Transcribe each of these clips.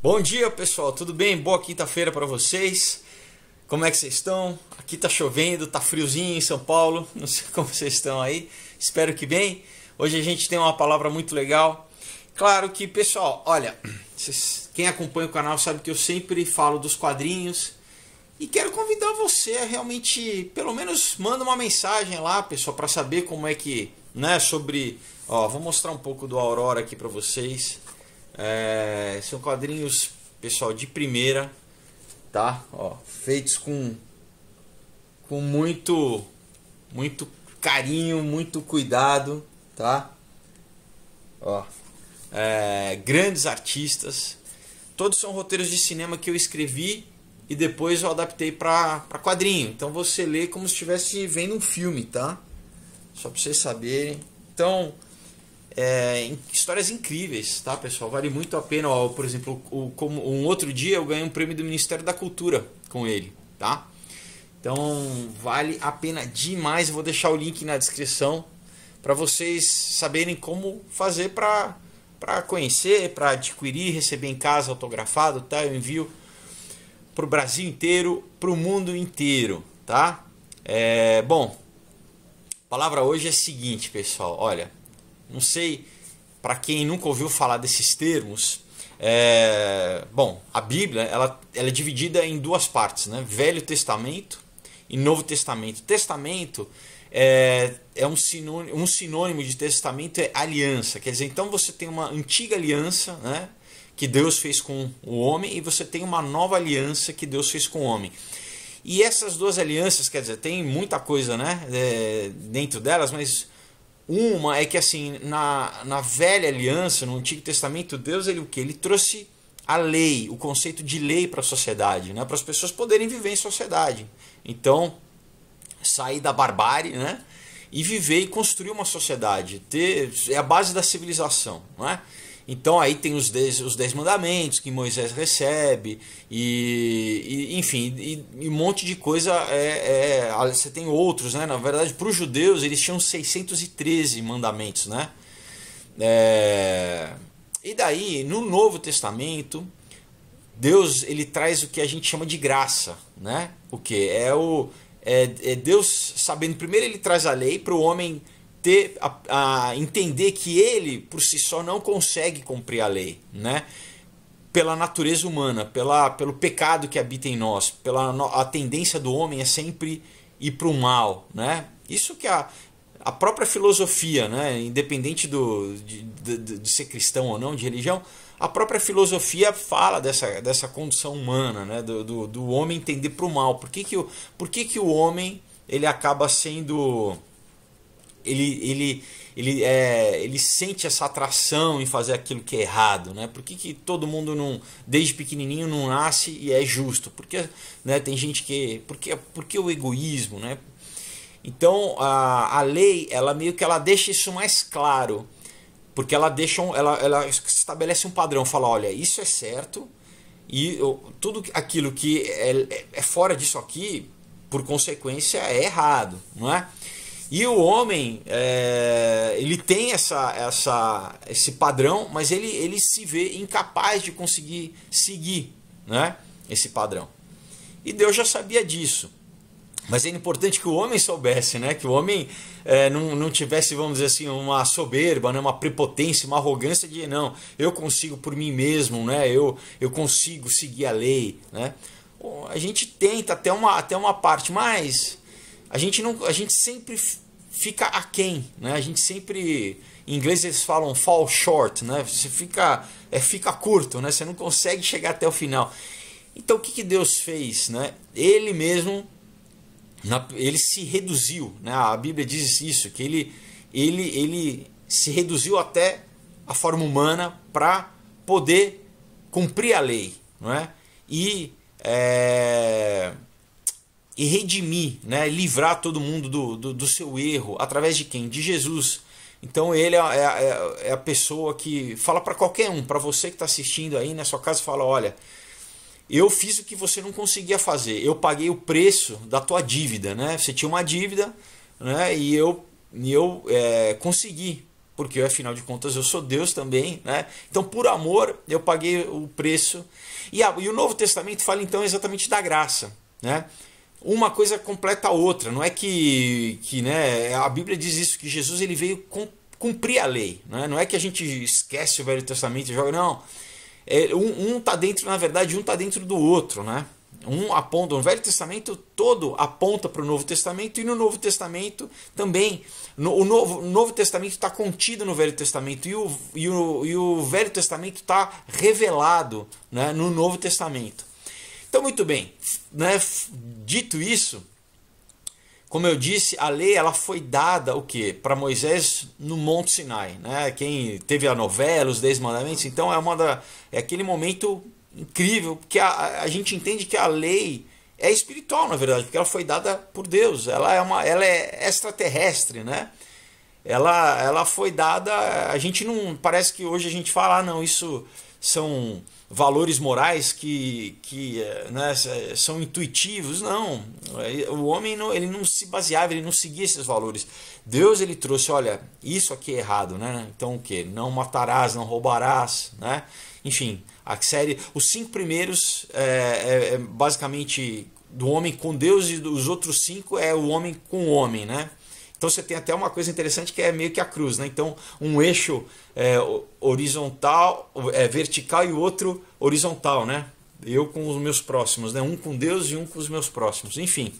Bom dia pessoal, tudo bem? Boa quinta-feira para vocês. Como é que vocês estão? Aqui tá chovendo, tá friozinho em São Paulo, não sei como vocês estão aí. Espero que bem. Hoje a gente tem uma palavra muito legal. Claro que, pessoal, olha, vocês, quem acompanha o canal sabe que eu sempre falo dos quadrinhos e quero convidar você a realmente, pelo menos manda uma mensagem lá, pessoal, para saber como é que, né, sobre, ó, vou mostrar um pouco do Aurora aqui para vocês. É, são quadrinhos, pessoal, de primeira, tá? Ó, feitos com com muito muito carinho, muito cuidado, tá? Ó, é, grandes artistas. Todos são roteiros de cinema que eu escrevi e depois eu adaptei para quadrinho. Então você lê como se estivesse vendo um filme, tá? Só para vocês saberem. Então, é, histórias incríveis, tá, pessoal? Vale muito a pena. Ó, por exemplo, o, como, um outro dia eu ganhei um prêmio do Ministério da Cultura com ele, tá? Então, vale a pena demais. Eu vou deixar o link na descrição para vocês saberem como fazer para para conhecer, para adquirir, receber em casa autografado, tá? Eu envio para o Brasil inteiro, para o mundo inteiro, tá? É, bom, a palavra hoje é a seguinte, pessoal. Olha, não sei para quem nunca ouviu falar desses termos. É... Bom, a Bíblia ela, ela é dividida em duas partes, né? Velho Testamento e Novo Testamento. Testamento é, é um, sinônimo, um sinônimo de testamento é aliança. Quer dizer, então você tem uma antiga aliança, né? que Deus fez com o homem e você tem uma nova aliança que Deus fez com o homem. E essas duas alianças, quer dizer, tem muita coisa né, é, dentro delas, mas uma é que assim, na, na velha aliança, no Antigo Testamento, Deus ele o que? Ele trouxe a lei, o conceito de lei para a sociedade, né? para as pessoas poderem viver em sociedade. Então, sair da barbárie né? e viver e construir uma sociedade. Ter, é a base da civilização. Não é? Então aí tem os dez, os dez mandamentos que Moisés recebe, e, e enfim, e, e, um monte de coisa. É, é, você tem outros, né? Na verdade, para os judeus eles tinham 613 mandamentos, né? É, e daí, no Novo Testamento, Deus ele traz o que a gente chama de graça, né? O que é o é, é Deus sabendo primeiro ele traz a lei para o homem ter a, a entender que ele por si só não consegue cumprir a lei, né? Pela natureza humana, pela, pelo pecado que habita em nós, pela a tendência do homem é sempre ir para o mal, né? Isso que a, a própria filosofia, né? independente do, de, de, de, ser cristão ou não, de religião, a própria filosofia fala dessa, dessa condição humana, né? do, do, do homem tender para o mal. Por que, que, o, por que, que o homem ele acaba sendo ele, ele, ele, é, ele sente essa atração em fazer aquilo que é errado, né? Por que, que todo mundo não, desde pequenininho não nasce e é justo? Porque, né? Tem gente que, porque, porque o egoísmo, né? Então a, a lei, ela meio que ela deixa isso mais claro, porque ela deixa, ela, ela estabelece um padrão, fala, olha, isso é certo e eu, tudo aquilo que é, é, é fora disso aqui, por consequência, é errado, não é? E o homem, é, ele tem essa, essa, esse padrão, mas ele, ele se vê incapaz de conseguir seguir né, esse padrão. E Deus já sabia disso. Mas é importante que o homem soubesse, né? Que o homem é, não, não tivesse, vamos dizer assim, uma soberba, né? uma prepotência, uma arrogância de não, eu consigo por mim mesmo, né? Eu, eu consigo seguir a lei, né? A gente tenta até uma, até uma parte, mas a gente não a gente sempre fica aquém, né? A gente sempre em inglês eles falam fall short, né? Você fica é fica curto, né? Você não consegue chegar até o final. Então o que, que Deus fez, né? Ele mesmo na, ele se reduziu, né? A Bíblia diz isso, que ele ele ele se reduziu até a forma humana para poder cumprir a lei, não é? E é, e redimir, né? livrar todo mundo do, do, do seu erro. Através de quem? De Jesus. Então ele é, é, é, é a pessoa que fala para qualquer um, para você que está assistindo aí na sua casa, fala: olha, eu fiz o que você não conseguia fazer, eu paguei o preço da tua dívida, né? Você tinha uma dívida, né? E eu, e eu é, consegui, porque afinal de contas eu sou Deus também, né? Então por amor eu paguei o preço. E, a, e o Novo Testamento fala então exatamente da graça, né? uma coisa completa a outra. Não é que, que né, a Bíblia diz isso, que Jesus ele veio cumprir a lei. Né? Não é que a gente esquece o Velho Testamento e joga. Não. É, um está um tá dentro, na verdade, um está dentro do outro. Né? Um aponta, o Velho Testamento todo aponta para o Novo Testamento e no Novo Testamento também. No, o Novo, Novo Testamento está contido no Velho Testamento e o, e o, e o Velho Testamento está revelado né, no Novo Testamento. Então, muito bem, né? dito isso, como eu disse, a lei ela foi dada o quê? Para Moisés no Monte Sinai, né? Quem teve a novela, os Dez Mandamentos, então é uma da, é aquele momento incrível porque a, a gente entende que a lei é espiritual, na verdade, porque ela foi dada por Deus, ela é uma ela é extraterrestre, né? Ela ela foi dada, a gente não parece que hoje a gente fala, ah, não, isso são valores morais que, que eh, né, eh, são intuitivos. Não, é, o homem não, ele não se baseava, ele não seguia esses valores. Deus ele trouxe, olha, isso aqui é errado, né? Então o que? Não matarás, não roubarás, né? Enfim, a série, os cinco primeiros é, é basicamente do homem com Deus e os outros cinco é o homem com o homem, né? Então você tem até uma coisa interessante que é meio que a cruz, né? Então um eixo é, horizontal, é vertical e outro horizontal, né? Eu com os meus próximos, né? Um com Deus e um com os meus próximos. Enfim.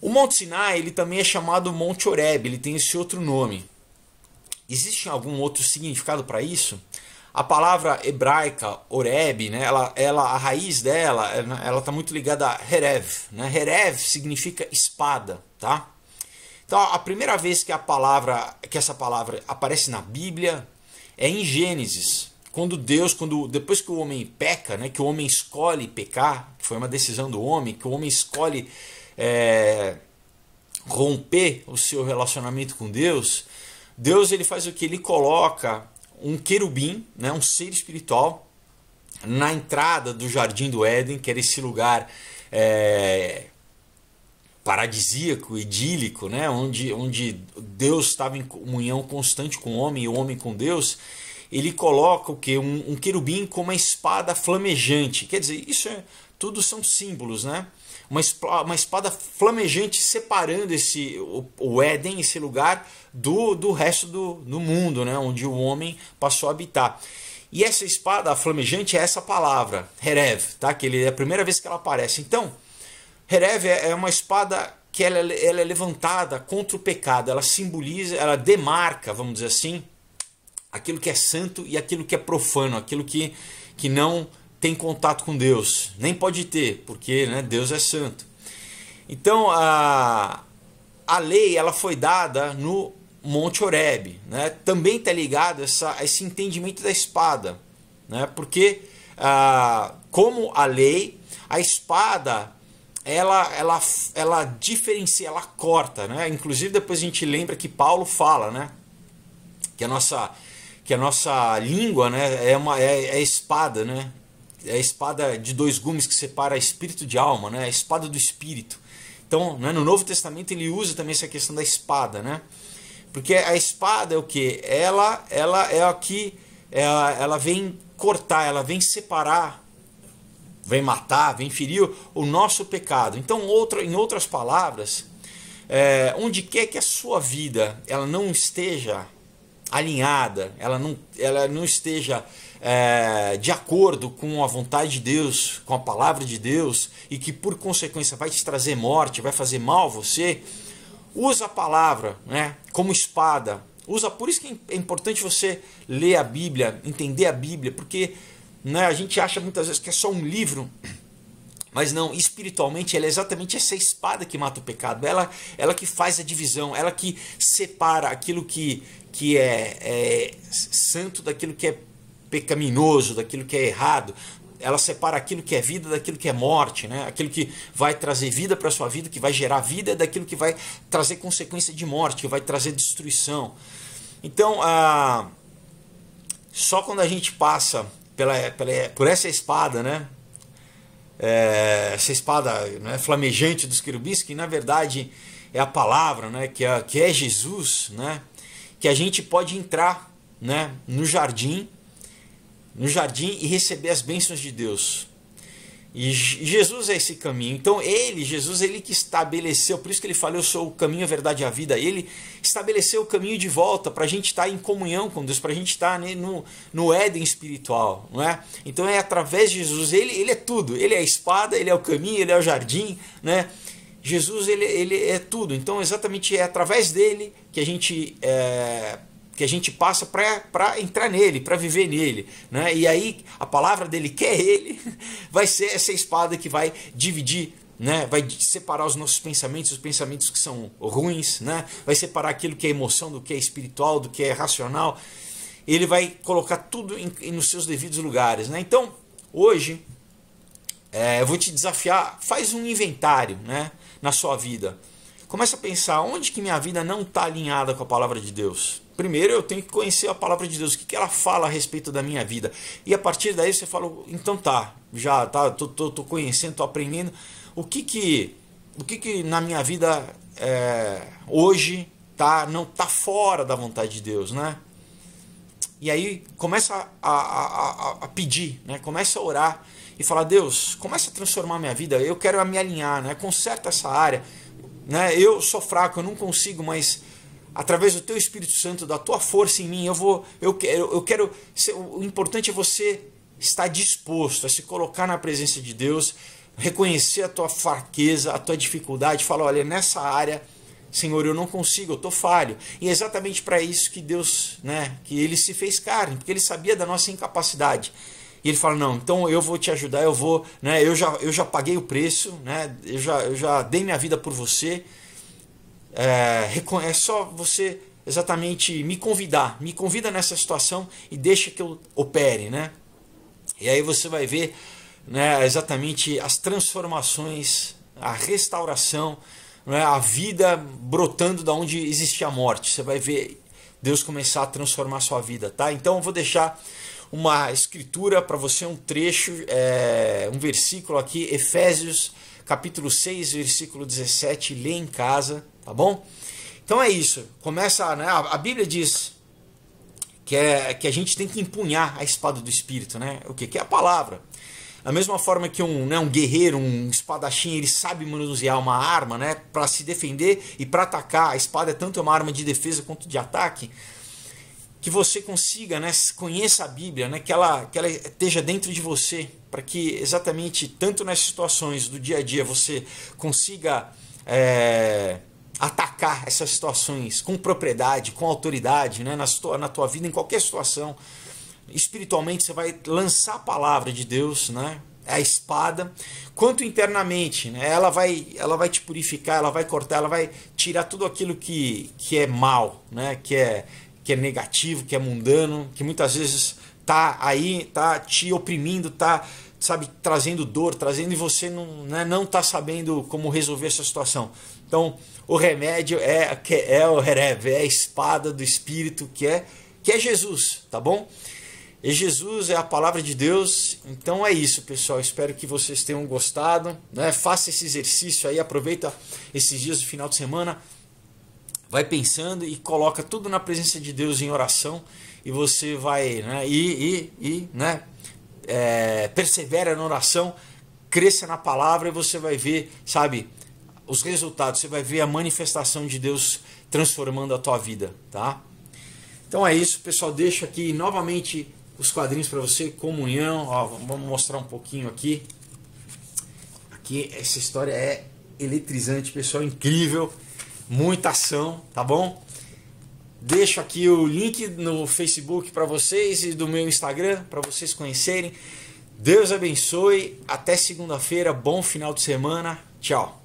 O Monte Sinai, ele também é chamado Monte Horeb, ele tem esse outro nome. Existe algum outro significado para isso? A palavra hebraica Horeb, né, ela, ela, a raiz dela, ela está muito ligada a Herev. Né? Herev significa espada, tá? Então, a primeira vez que a palavra, que essa palavra aparece na Bíblia é em Gênesis, quando Deus, quando depois que o homem peca, né, que o homem escolhe pecar, que foi uma decisão do homem, que o homem escolhe é, romper o seu relacionamento com Deus, Deus ele faz o que ele coloca um querubim, né, um ser espiritual na entrada do jardim do Éden, que era esse lugar é, paradisíaco, idílico, né? onde, onde Deus estava em comunhão constante com o homem e o homem com Deus, ele coloca o que um, um, querubim com uma espada flamejante. Quer dizer, isso é, tudo são símbolos, né? Uma, uma espada flamejante separando esse o, o Éden, esse lugar, do, do resto do, do mundo, né? onde o homem passou a habitar. E essa espada flamejante é essa palavra, Herev, tá? que ele, é a primeira vez que ela aparece. Então, Herev é, é uma espada que ela, é ela é levantada contra o pecado, ela simboliza, ela demarca, vamos dizer assim, aquilo que é santo e aquilo que é profano, aquilo que, que não tem contato com Deus, nem pode ter, porque né, Deus é santo. Então a, a lei ela foi dada no Monte Horeb, né? também está ligado essa, a esse entendimento da espada, né? porque ah, como a lei, a espada ela, ela, ela diferencia, ela corta, né? Inclusive depois a gente lembra que Paulo fala, né? Que a nossa, que a nossa língua, né? É uma é, é espada, né? É a espada de dois gumes que separa espírito de alma, né? É a espada do espírito. Então, né, no Novo Testamento ele usa também essa questão da espada, né? Porque a espada é o que? Ela, ela é a que ela, é ela vem cortar, ela vem separar vem matar, vem ferir o nosso pecado. Então, outra, em outras palavras, é, onde quer que a sua vida ela não esteja alinhada, ela não, ela não esteja é, de acordo com a vontade de Deus, com a palavra de Deus, e que por consequência vai te trazer morte, vai fazer mal a você, usa a palavra né, como espada. Usa, por isso que é importante você ler a Bíblia, entender a Bíblia, porque né? A gente acha muitas vezes que é só um livro, mas não, espiritualmente ela é exatamente essa espada que mata o pecado, ela, ela que faz a divisão, ela que separa aquilo que, que é, é santo daquilo que é pecaminoso, daquilo que é errado, ela separa aquilo que é vida daquilo que é morte, né? aquilo que vai trazer vida para a sua vida, que vai gerar vida, daquilo que vai trazer consequência de morte, que vai trazer destruição. Então, ah, só quando a gente passa pela, pela, por essa espada, né? É, essa espada né, flamejante dos querubins, que na verdade é a palavra, né, que, é, que é Jesus, né, que a gente pode entrar né, no jardim, no jardim e receber as bênçãos de Deus. E Jesus é esse caminho. Então ele, Jesus, ele que estabeleceu, por isso que ele fala, eu sou o caminho, a verdade e a vida. Ele estabeleceu o caminho de volta para a gente estar tá em comunhão com Deus, para a gente estar tá, né, no, no Éden espiritual, não é? Então é através de Jesus, ele, ele é tudo. Ele é a espada, ele é o caminho, ele é o jardim, né? Jesus, ele, ele é tudo. Então exatamente é através dele que a gente é, que a gente passa para entrar nele, para viver nele. Né? E aí a palavra dele, que é ele, vai ser essa espada que vai dividir né? Vai separar os nossos pensamentos, os pensamentos que são ruins, né? Vai separar aquilo que é emoção do que é espiritual, do que é racional. Ele vai colocar tudo em, em, nos seus devidos lugares, né? Então, hoje é, eu vou te desafiar, faz um inventário, né? Na sua vida, começa a pensar onde que minha vida não está alinhada com a palavra de Deus. Primeiro eu tenho que conhecer a palavra de Deus, o que, que ela fala a respeito da minha vida. E a partir daí você fala, então tá, já tá, tô, tô, tô conhecendo, tô aprendendo. O que que, o que, que na minha vida é, hoje tá, não tá fora da vontade de Deus, né? E aí começa a, a, a, a pedir, né? começa a orar e falar, Deus, começa a transformar minha vida, eu quero me alinhar, né? conserta essa área. Né? Eu sou fraco, eu não consigo, mas através do teu Espírito Santo, da tua força em mim, eu vou, eu quero, eu quero. O importante é você estar disposto a se colocar na presença de Deus, reconhecer a tua fraqueza, a tua dificuldade, falar, olha, nessa área, Senhor, eu não consigo, eu tô falho. E é exatamente para isso que Deus, né, que ele se fez carne, porque ele sabia da nossa incapacidade. E ele fala: "Não, então eu vou te ajudar, eu vou, né? Eu já eu já paguei o preço, né? Eu já eu já dei minha vida por você. É, é só você exatamente me convidar, me convida nessa situação e deixa que eu opere, né? E aí você vai ver né, exatamente as transformações, a restauração, né, a vida brotando da onde existe a morte. Você vai ver Deus começar a transformar a sua vida, tá? Então eu vou deixar uma escritura para você, um trecho, é, um versículo aqui, Efésios capítulo 6, versículo 17, lê em casa, tá bom? Então é isso. Começa, né? A Bíblia diz que, é, que a gente tem que empunhar a espada do Espírito, né? O que? Que é a palavra. Da mesma forma que um, né, um guerreiro, um espadachim, ele sabe manusear uma arma, né? Para se defender e para atacar. A espada é tanto uma arma de defesa quanto de ataque que você consiga, né, conheça a Bíblia, né, que, ela, que ela esteja dentro de você, para que exatamente tanto nas situações do dia a dia você consiga é, atacar essas situações com propriedade, com autoridade, né, na, tua, na tua vida, em qualquer situação. Espiritualmente você vai lançar a palavra de Deus, né, a espada, quanto internamente, né, ela vai, ela vai te purificar, ela vai cortar, ela vai tirar tudo aquilo que, que é mal, né, que é que é negativo, que é mundano, que muitas vezes tá aí, tá te oprimindo, tá, sabe, trazendo dor, trazendo e você não, né, não tá sabendo como resolver essa situação. Então, o remédio é é o hereve, é a espada do espírito que é que é Jesus, tá bom? E Jesus é a palavra de Deus. Então é isso, pessoal. Espero que vocês tenham gostado. Né? Faça esse exercício aí, aproveita esses dias do final de semana vai pensando e coloca tudo na presença de Deus em oração e você vai né, e, e, e né, é, persevera na oração, cresça na palavra e você vai ver, sabe, os resultados, você vai ver a manifestação de Deus transformando a tua vida, tá? Então é isso, pessoal, deixo aqui novamente os quadrinhos para você, comunhão, ó, vamos mostrar um pouquinho aqui. Aqui essa história é eletrizante, pessoal, é incrível muita ação, tá bom? Deixo aqui o link no Facebook para vocês e do meu Instagram para vocês conhecerem. Deus abençoe. Até segunda-feira. Bom final de semana. Tchau.